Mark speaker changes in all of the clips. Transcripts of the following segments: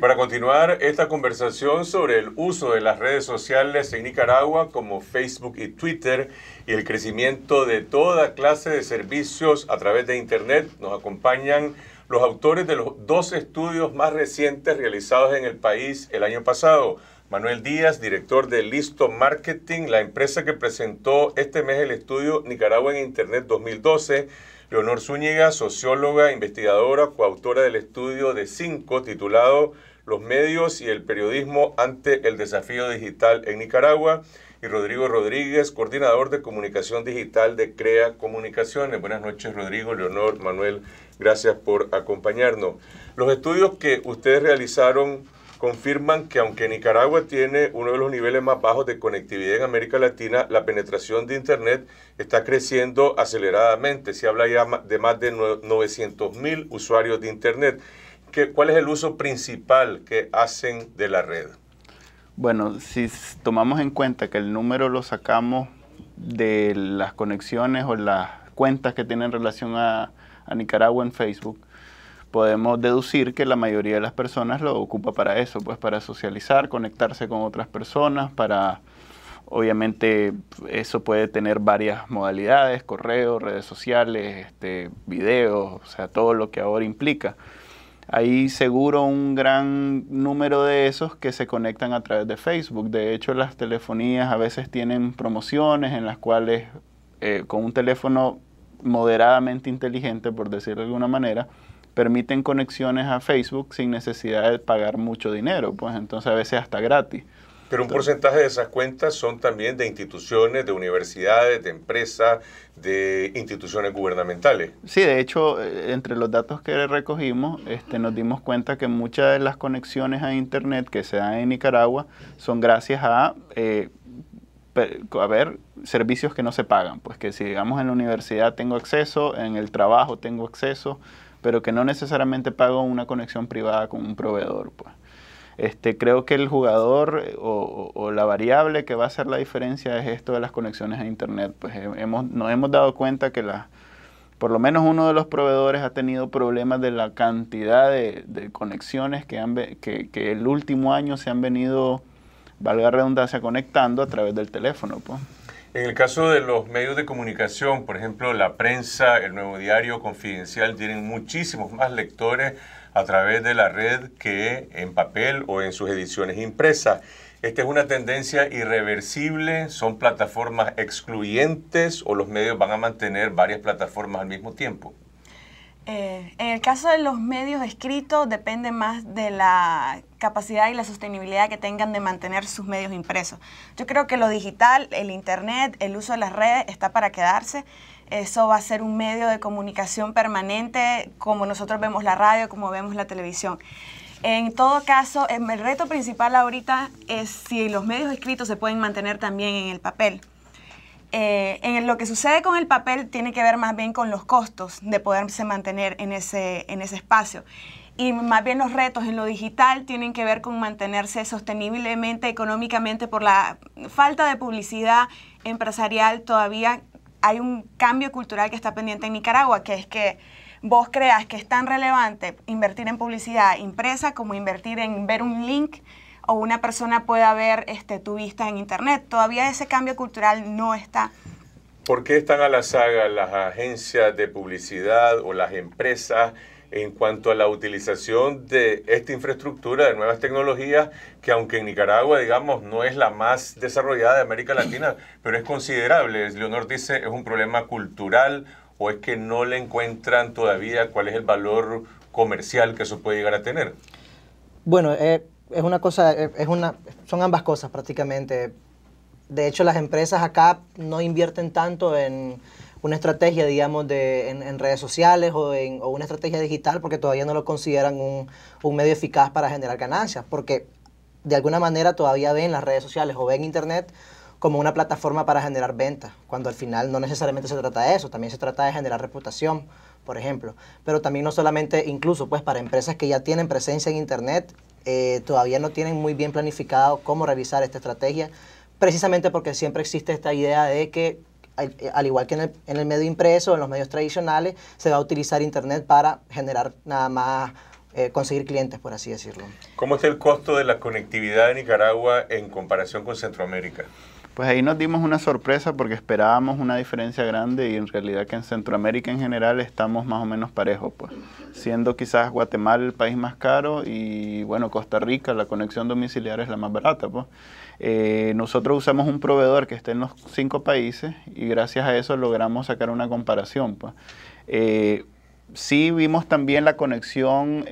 Speaker 1: para continuar esta conversación sobre el uso de las redes sociales en Nicaragua como Facebook y Twitter y el crecimiento de toda clase de servicios a través de Internet, nos acompañan los autores de los dos estudios más recientes realizados en el país el año pasado. Manuel Díaz, director de Listo Marketing, la empresa que presentó este mes el estudio Nicaragua en Internet 2012 Leonor Zúñiga, socióloga, investigadora, coautora del estudio de cinco titulado Los medios y el periodismo ante el desafío digital en Nicaragua, y Rodrigo Rodríguez, coordinador de comunicación digital de CREA Comunicaciones. Buenas noches, Rodrigo, Leonor, Manuel, gracias por acompañarnos. Los estudios que ustedes realizaron confirman que aunque Nicaragua tiene uno de los niveles más bajos de conectividad en América Latina, la penetración de Internet está creciendo aceleradamente. Se habla ya de más de 900 mil usuarios de Internet. ¿Qué, ¿Cuál es el uso principal que hacen de la red?
Speaker 2: Bueno, si tomamos en cuenta que el número lo sacamos de las conexiones o las cuentas que tienen relación a Nicaragua en Facebook, podemos deducir que la mayoría de las personas lo ocupa para eso, pues para socializar, conectarse con otras personas, para obviamente eso puede tener varias modalidades, correo, redes sociales, este, videos, o sea, todo lo que ahora implica. Hay seguro un gran número de esos que se conectan a través de Facebook. De hecho, las telefonías a veces tienen promociones en las cuales eh, con un teléfono moderadamente inteligente, por decirlo de alguna manera, permiten conexiones a Facebook sin necesidad de pagar mucho dinero, pues entonces a veces hasta gratis.
Speaker 1: Pero un porcentaje de esas cuentas son también de instituciones, de universidades, de empresas, de instituciones gubernamentales.
Speaker 2: Sí, de hecho, eh, entre los datos que recogimos, este, nos dimos cuenta que muchas de las conexiones a Internet que se dan en Nicaragua son gracias a eh, a ver, servicios que no se pagan, pues que si digamos en la universidad tengo acceso, en el trabajo tengo acceso, pero que no necesariamente pago una conexión privada con un proveedor, pues. Este, creo que el jugador eh, o, la variable que va a hacer la diferencia es esto de las conexiones a Internet. Pues eh, hemos, nos hemos dado cuenta que la, por lo menos uno de los proveedores ha tenido problemas de la cantidad de, conexiones que, han, que el último año se han venido valga la redundancia, conectando a través del teléfono.
Speaker 1: En el caso de los medios de comunicación, por ejemplo, la prensa, el nuevo diario confidencial, tienen muchísimos más lectores a través de la red que en papel o en sus ediciones impresas. Esta es una tendencia irreversible, son plataformas excluyentes o los medios van a mantener varias plataformas al mismo tiempo.
Speaker 3: Eh, en el caso de los medios escritos, depende más de la capacidad y la sostenibilidad que tengan de mantener sus medios impresos. Yo creo que lo digital, el Internet, el uso de las redes está para quedarse. Eso va a ser un medio de comunicación permanente, como nosotros vemos la radio, como vemos la televisión. En todo caso, em, el reto principal ahorita es si los medios escritos se pueden mantener también en el papel. Eh, en lo que sucede con el papel tiene que ver más bien con los costos de poderse mantener en ese, en ese espacio. Y más bien los retos en lo digital tienen que ver con mantenerse sosteniblemente económicamente por la falta de publicidad empresarial. Todavía hay un cambio cultural que está pendiente en Nicaragua, que es que vos creas que es tan relevante invertir en publicidad impresa como invertir en ver un link o una persona pueda ver este, tu vista en Internet. Todavía ese cambio cultural no está.
Speaker 1: ¿Por qué están a la saga las agencias de publicidad o las empresas en cuanto a la utilización de esta infraestructura de nuevas tecnologías, que aunque en Nicaragua, digamos, no es la más desarrollada de América Latina, pero es considerable. Leonor dice, es un problema cultural o es que no le encuentran todavía cuál es el valor comercial que eso puede llegar a tener.
Speaker 4: Bueno, eh, es una cosa, eh, es una, son ambas cosas prácticamente. De hecho, las empresas acá no invierten tanto en una estrategia, digamos, de, en, redes sociales o, en, una estrategia digital porque todavía no lo consideran un, un medio eficaz para generar ganancias, porque de alguna manera todavía ven las redes sociales o ven Internet como una plataforma para generar ventas, cuando al final no necesariamente se trata de eso, también se trata de generar reputación, por ejemplo. Pero también no solamente, incluso pues para empresas que ya tienen presencia en Internet, eh, todavía no tienen muy bien planificado cómo revisar esta estrategia, precisamente porque siempre existe esta idea de que, al, igual que en el, en el, medio impreso, en los medios tradicionales, se va a utilizar Internet para generar nada más, eh, conseguir
Speaker 2: clientes, por así decirlo.
Speaker 1: ¿Cómo está el costo de la conectividad de Nicaragua en comparación con Centroamérica?
Speaker 2: Pues ahí nos dimos una sorpresa porque esperábamos una diferencia grande y en realidad que en Centroamérica en general estamos más o menos parejos, pues. Siendo quizás Guatemala el país más caro y bueno, Costa Rica, la conexión domiciliar es la más barata, pues. Eh, nosotros usamos un proveedor que está en los cinco países y gracias a eso logramos sacar una comparación, pues. Eh, sí vimos también la conexión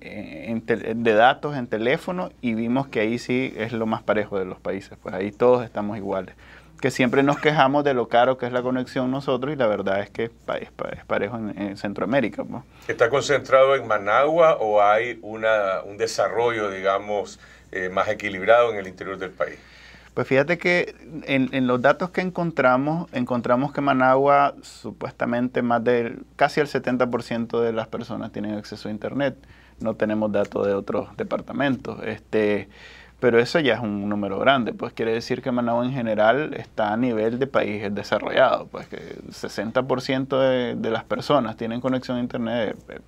Speaker 2: de datos en teléfono y vimos que ahí sí es lo más parejo de los países, pues ahí todos estamos iguales. Que siempre nos quejamos de lo caro que es la conexión nosotros y la verdad es que es, parejo en, Centroamérica. Pues.
Speaker 1: ¿Está concentrado en Managua o hay un desarrollo, digamos, eh, más equilibrado en el interior del país?
Speaker 2: Pues fíjate que en, los datos que encontramos, encontramos que Managua supuestamente más del, casi el 70% de las personas tienen acceso a Internet. No tenemos datos de otros departamentos. Este, pero eso ya es un número grande, pues quiere decir que Managua en general está a nivel de países desarrollados, pues que el 60% de, de las personas tienen conexión a Internet, eh,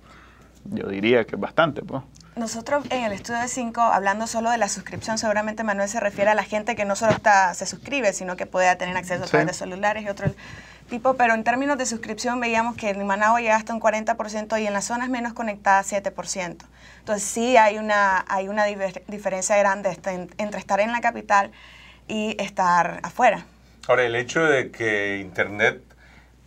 Speaker 2: yo diría que es bastante, pues.
Speaker 3: Nosotros en el estudio de 5, hablando solo de la suscripción, seguramente Manuel se refiere a la gente que no solo está, se suscribe, sino que puede tener acceso a través de celulares y otro tipo, pero en términos de suscripción veíamos que en Managua llega hasta un 40% y en las zonas menos conectadas 7%. Entonces sí hay una, hay una diferencia grande este, entre estar en la capital y estar afuera.
Speaker 1: Ahora, el hecho de que Internet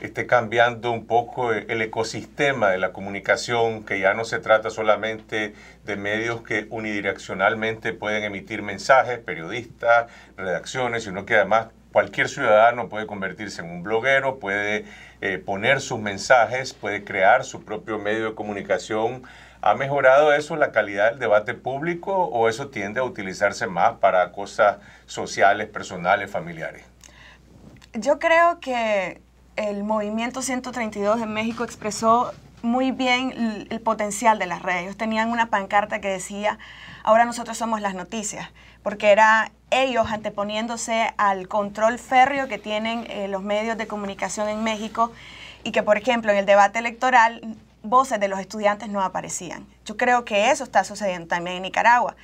Speaker 1: esté cambiando un poco eh, el ecosistema de la comunicación, que ya no se trata solamente de medios que unidireccionalmente pueden emitir mensajes, periodistas, redacciones, sino que además cualquier ciudadano puede convertirse en un bloguero, puede eh, poner sus mensajes, puede crear su propio medio de comunicación. ¿Ha mejorado eso la calidad del debate público o eso tiende a utilizarse más para cosas sociales, personales, familiares?
Speaker 3: Yo creo que el movimiento 132 en México expresó muy bien el potencial de las redes. Ellos tenían una pancarta que decía, ahora nosotros somos las noticias, porque era ellos anteponiéndose al control férreo que tienen eh, los medios de comunicación en México y que, por ejemplo, en el debate electoral voces de los estudiantes no aparecían. Yo creo que eso está sucediendo también en Nicaragua.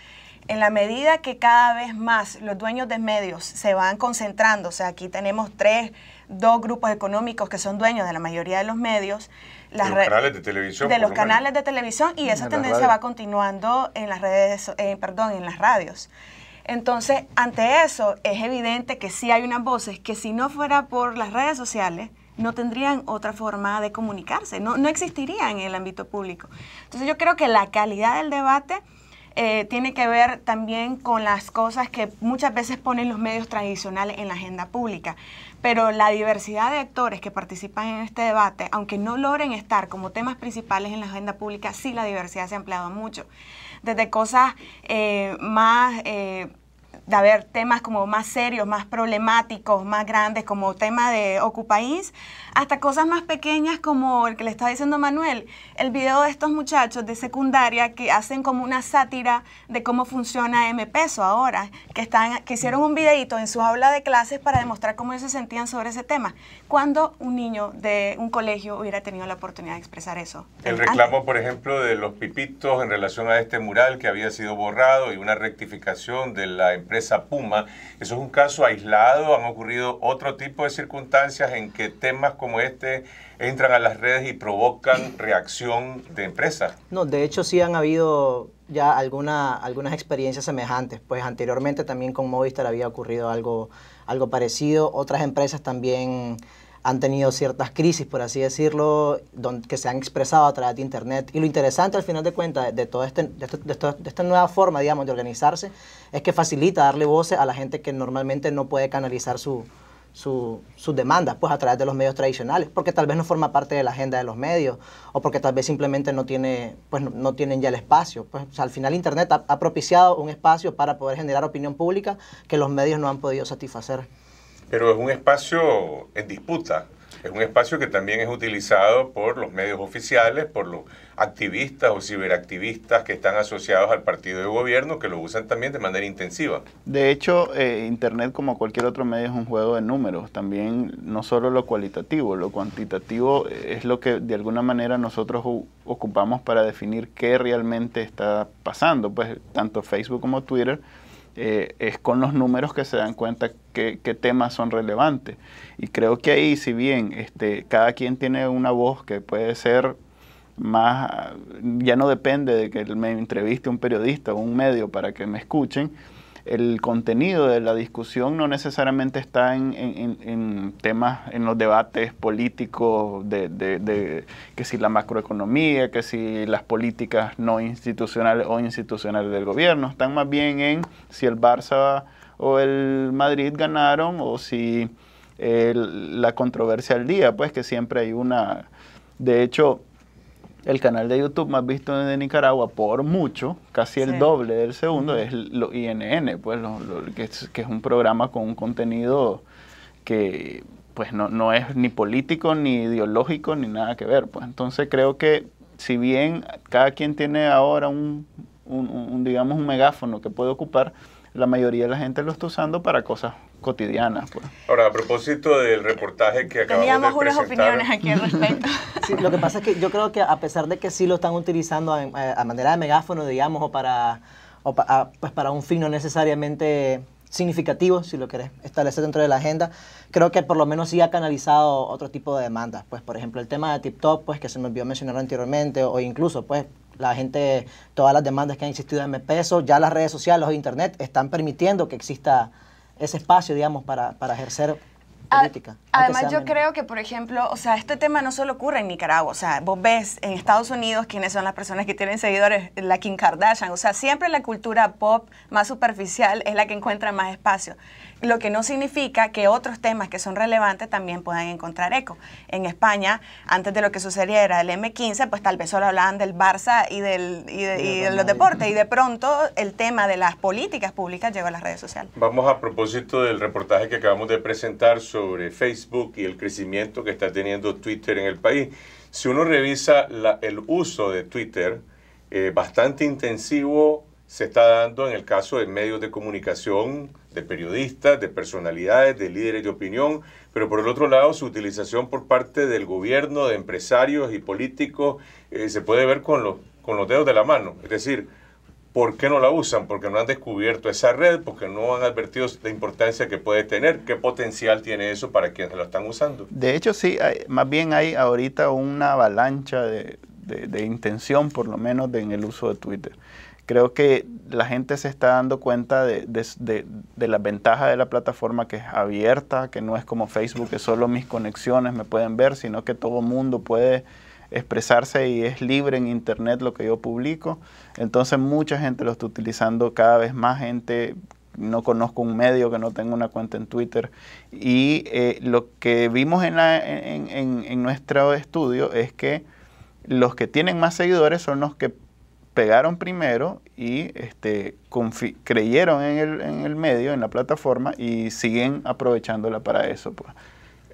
Speaker 3: En la medida que cada vez más los dueños de medios se van concentrando, o sea, aquí tenemos tres dos grupos económicos que son dueños de la mayoría de los medios. Las de los canales de televisión. De los canales de televisión y esa tendencia va continuando en las redes, eh, perdón, en las radios. Entonces, ante eso, es evidente que sí hay unas voces que si no fuera por las redes sociales, no tendrían otra forma de comunicarse, no, no existirían en el ámbito público. Entonces, yo creo que la calidad del debate eh, tiene que ver también con las cosas que muchas veces ponen los medios tradicionales en la agenda pública. Pero la diversidad de actores que participan en este debate, aunque no logren estar como temas principales en la agenda pública, sí la diversidad se ha ampliado mucho. Desde cosas eh, más... Eh, de haber temas como más serios, más problemáticos, más grandes, como tema de Ocupaís, hasta cosas más pequeñas como el que le estaba diciendo Manuel, el video de estos muchachos de secundaria que hacen como una sátira de cómo funciona M Peso ahora, que, están, que hicieron un videito en su aula de clases para demostrar cómo ellos se sentían sobre ese tema. ¿Cuándo un niño de un colegio hubiera tenido la oportunidad de expresar eso?
Speaker 1: El reclamo, por ejemplo, de los pipitos en relación a este mural que había sido borrado y una rectificación de la empresa Puma. Eso es un caso aislado, han ocurrido otro tipo de circunstancias en que temas como este entran a las redes y provocan reacción de empresas.
Speaker 4: No, de hecho sí han habido ya alguna, algunas experiencias semejantes, pues anteriormente también con Movistar había ocurrido algo, algo parecido, otras empresas también han tenido ciertas crisis, por así decirlo, que se han expresado a través de Internet. Y lo interesante, al final de cuentas, de, todo este, esta nueva forma, digamos, de organizarse, es que facilita darle voces a la gente que normalmente no puede canalizar sus demandas, pues a través de los medios tradicionales, porque tal vez no forma parte de la agenda de los medios, o porque tal vez simplemente no, tiene, pues, no, tienen ya el espacio. Pues, al final Internet ha propiciado un espacio para poder generar opinión pública que los medios no han podido satisfacer.
Speaker 1: Pero es un espacio en disputa, es un espacio que también es utilizado por los medios oficiales, por los activistas o ciberactivistas que están asociados al partido de gobierno, que lo usan también de manera intensiva.
Speaker 2: De hecho, eh, Internet, como cualquier otro medio, es un juego de números. También no solo lo cualitativo, lo cuantitativo es lo que de alguna manera nosotros ocupamos para definir qué realmente está pasando. Pues tanto Facebook como Twitter eh, es con los números que se dan cuenta qué temas son relevantes. Y creo que ahí, si bien este, cada quien tiene una voz que puede ser más, ya no depende de que me entreviste un periodista o un medio para que me escuchen, el contenido de la discusión no necesariamente está en, en, temas, en los debates políticos de, de, que si la macroeconomía, que si las políticas no institucionales o institucionales del gobierno, están más bien en si el Barça o el Madrid ganaron o si eh, la controversia al día, pues que siempre hay una... De hecho, el canal de YouTube más visto de Nicaragua por mucho, casi el doble del segundo, es lo INN, pues, que, es, que, es, un programa con un contenido que pues no, es ni político, ni ideológico, ni nada que ver. Pues. Entonces creo que si bien cada quien tiene ahora un, un digamos, un megáfono que puede ocupar, la mayoría de la gente lo está usando para cosas cotidiana. Pues.
Speaker 1: Ahora, a propósito del reportaje que acabamos Teníamos unas opiniones aquí
Speaker 4: al respecto. lo que pasa es que yo creo que a pesar de que sí lo están utilizando eh, a, manera de megáfono, digamos, o para, pues para un fin no necesariamente significativo, si lo querés establecer dentro de la agenda, creo que por lo menos sí ha canalizado otro tipo de demandas, pues por ejemplo el tema de TikTok, pues que se me olvidó mencionar anteriormente, o incluso pues la gente, todas las demandas que han existido en MPSO, ya las redes sociales o internet están permitiendo que exista ese espacio, digamos, para, para ejercer ah, política? Además, yo
Speaker 3: creo que, por ejemplo, o sea, este tema no solo ocurre en Nicaragua, o sea, vos ves en Estados Unidos quiénes son las personas que tienen seguidores, la Kim Kardashian, o sea, siempre la cultura pop más superficial es la que encuentra más espacio, lo que no significa que otros temas que son relevantes también puedan encontrar eco. En España, antes de lo que sucediera el M15, pues tal vez solo hablaban del Barça y, del, y de, y de los deportes, y de pronto el tema de las políticas públicas llegó a las redes sociales.
Speaker 1: Vamos a propósito del reportaje que acabamos de presentar sobre Facebook Facebook y el crecimiento que está teniendo Twitter en el país. Si uno revisa el uso de Twitter, eh, bastante intensivo se está dando en el caso de medios de comunicación, de periodistas, de personalidades, de líderes de opinión, pero por el otro lado su utilización por parte del gobierno, de empresarios y políticos, eh, se puede ver con los, con los dedos de la mano. Es decir, ¿Por qué no la usan? Porque no han descubierto esa red, porque no han advertido la importancia que puede tener, qué potencial tiene eso para quienes la están usando.
Speaker 2: De hecho, sí, más bien hay ahorita una avalancha de, intención, por lo menos en el uso de Twitter. Creo que la gente se está dando cuenta de, de las ventajas de la plataforma que es abierta, que no es como Facebook, que solo mis conexiones me pueden ver, sino que todo mundo puede expresarse y es libre en internet lo que yo publico. Entonces mucha gente lo está utilizando, cada vez más gente, no conozco un medio que no tenga una cuenta en Twitter. Y eh, lo que vimos en, en, nuestro estudio es que los que tienen más seguidores son los que pegaron primero y este, creyeron en el, medio, en la plataforma, y siguen aprovechándola para eso. Pues.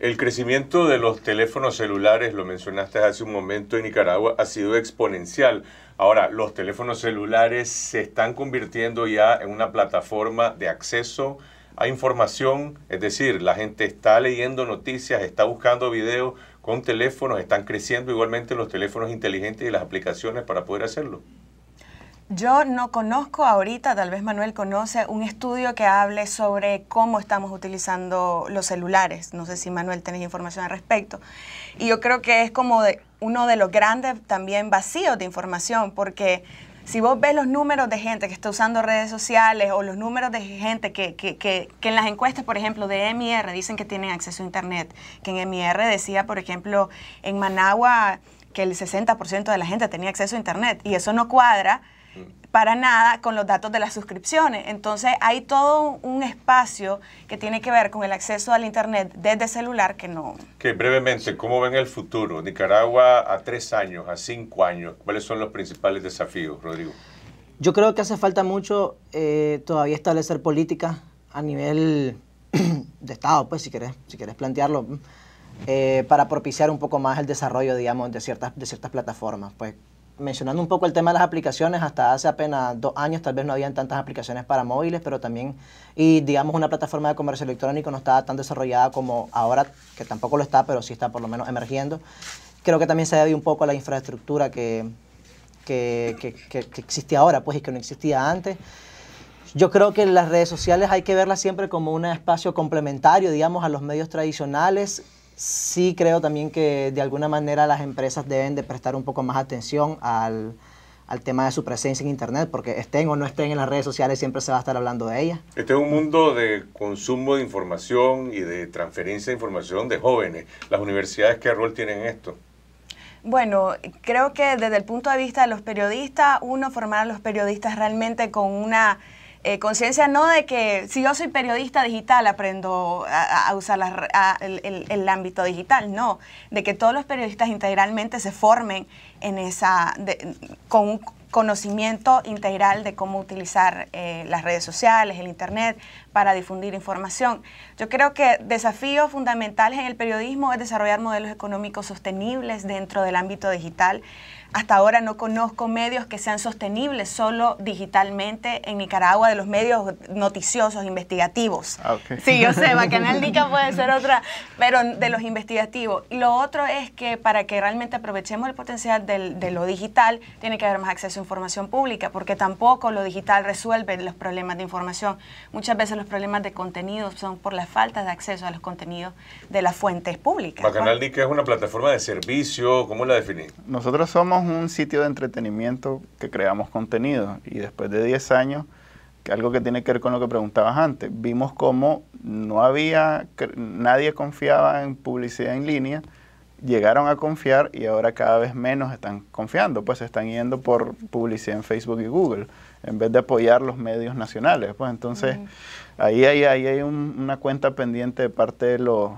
Speaker 1: El crecimiento de los teléfonos celulares, lo mencionaste hace un momento en Nicaragua, ha sido exponencial. Ahora, los teléfonos celulares se están convirtiendo ya en una plataforma de acceso a información, es decir, la gente está leyendo noticias, está buscando videos con teléfonos, están creciendo igualmente los teléfonos inteligentes y las aplicaciones para poder hacerlo.
Speaker 3: Yo no conozco ahorita, tal vez Manuel conoce, un estudio que hable sobre cómo estamos utilizando los celulares. No sé si Manuel tenés información al respecto. Y yo creo que es como uno de los grandes también vacíos de información, porque si vos ves los números de gente que está usando redes sociales o los números de gente que, que, que, que, en las encuestas, por ejemplo, de MIR dicen que tienen acceso a Internet, que en MIR decía, por ejemplo, en Managua que el 60% de la gente tenía acceso a Internet y eso no cuadra para nada con los datos de las suscripciones. Entonces hay todo un espacio que tiene que ver con el acceso al Internet desde celular que no...
Speaker 1: Que brevemente, ¿cómo ven el futuro? Nicaragua a tres años, a cinco años, ¿cuáles son los principales desafíos, Rodrigo?
Speaker 4: Yo creo que hace falta mucho eh, todavía establecer políticas a nivel de Estado, pues si querés, si plantearlo, eh, para propiciar un poco más el desarrollo, digamos, de ciertas, de ciertas plataformas. Pues mencionando un poco el tema de las aplicaciones, hasta hace apenas dos años tal vez no habían tantas aplicaciones para móviles, pero también, y digamos, una plataforma de comercio electrónico no estaba tan desarrollada como ahora, que tampoco lo está, pero sí está por lo menos emergiendo. Creo que también se debe un poco a la infraestructura que, que, existe ahora, pues, y que no existía antes. Yo creo que las redes sociales hay que verlas siempre como un espacio complementario, digamos, a los medios tradicionales sí creo también que de alguna manera las empresas deben de prestar un poco más atención al, tema de su presencia en Internet, porque estén o no estén en las redes sociales, siempre se va a estar hablando de ellas.
Speaker 1: Este es un mundo de consumo de información y de transferencia de información de jóvenes. ¿Las universidades qué rol tienen en esto?
Speaker 3: Bueno, creo que desde el punto de vista de los periodistas, uno formar a los periodistas realmente con una eh, conciencia no de que si yo soy periodista digital aprendo a, usar el, ámbito digital, no, de que todos los periodistas integralmente se formen en esa, con un conocimiento integral de cómo utilizar eh, las redes sociales, el Internet, para difundir información. Yo creo que desafíos fundamentales en el periodismo es desarrollar modelos económicos sostenibles dentro del ámbito digital hasta ahora no conozco medios que sean sostenibles solo digitalmente en Nicaragua de los medios noticiosos, investigativos.
Speaker 2: Ah, sí, yo sé,
Speaker 3: Bacanal puede ser otra, pero de los investigativos. Lo otro es que para que realmente aprovechemos el potencial de lo digital, tiene que haber más acceso a información pública, porque tampoco lo digital resuelve los problemas de información. Muchas veces los problemas de contenido son por la falta de acceso a los contenidos de las fuentes públicas. Bacanal
Speaker 1: es una plataforma de servicio, ¿cómo la definís?
Speaker 2: Nosotros somos un sitio de entretenimiento que creamos contenido y después de 10 años, que algo que tiene que ver con lo que preguntabas antes, vimos como no había, nadie confiaba en publicidad en línea, llegaron a confiar y ahora cada vez menos están confiando, pues están yendo por publicidad en Facebook y Google, en vez de apoyar los medios nacionales. Pues entonces, ahí, ahí, hay una cuenta pendiente de parte de los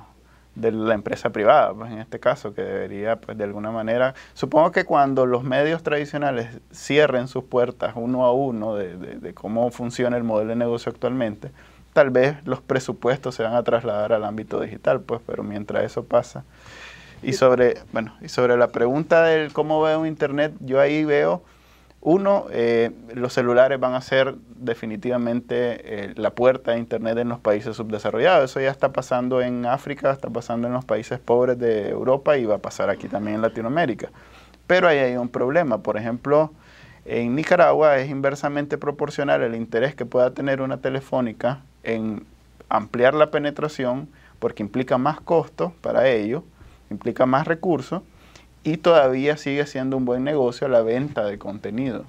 Speaker 2: de la empresa privada, pues en este caso, que debería, pues de alguna manera, supongo que cuando los medios tradicionales cierren sus puertas uno a uno de, de, cómo funciona el modelo de negocio actualmente, tal vez los presupuestos se van a trasladar al ámbito digital, pues, pero mientras eso pasa. Y sobre, bueno, y sobre la pregunta del cómo veo Internet, yo ahí veo uno, eh, los celulares van a ser definitivamente eh, la puerta a Internet en los países subdesarrollados. Eso ya está pasando en África, está pasando en los países pobres de Europa y va a pasar aquí también en Latinoamérica. Pero ahí hay un problema. Por ejemplo, en Nicaragua es inversamente proporcional el interés que pueda tener una telefónica en ampliar la penetración porque implica más costo para ello, implica más recursos y todavía sigue siendo un buen negocio la venta de contenido.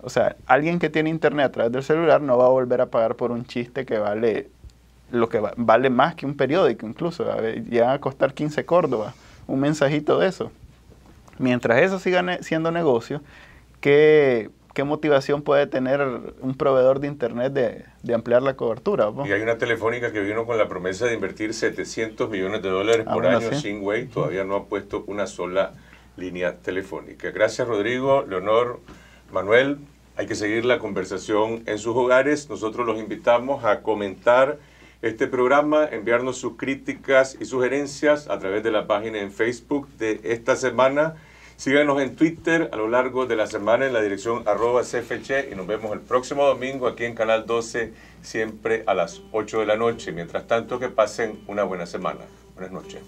Speaker 2: O sea, alguien que tiene internet a través del celular no va a volver a pagar por un chiste que vale lo que vale más que un periódico incluso, ya va a costar 15 córdoba un mensajito de eso. Mientras eso siga siendo negocio, que... ¿qué motivación puede tener un proveedor de Internet de, ampliar la cobertura? Y hay una
Speaker 1: telefónica que vino con la promesa de invertir 700 millones de dólares ah, por año sin Way, todavía no ha puesto una sola línea telefónica. Gracias Rodrigo, Leonor, Manuel. Hay que seguir la conversación en sus hogares. Nosotros los invitamos a comentar este programa, enviarnos sus críticas y sugerencias a través de la página en Facebook de esta semana Síganos en Twitter a lo largo de la semana en la dirección arroba y nos vemos el próximo domingo aquí en Canal 12, siempre a las 8 de la noche. Mientras tanto, que pasen una buena semana. Buenas noches.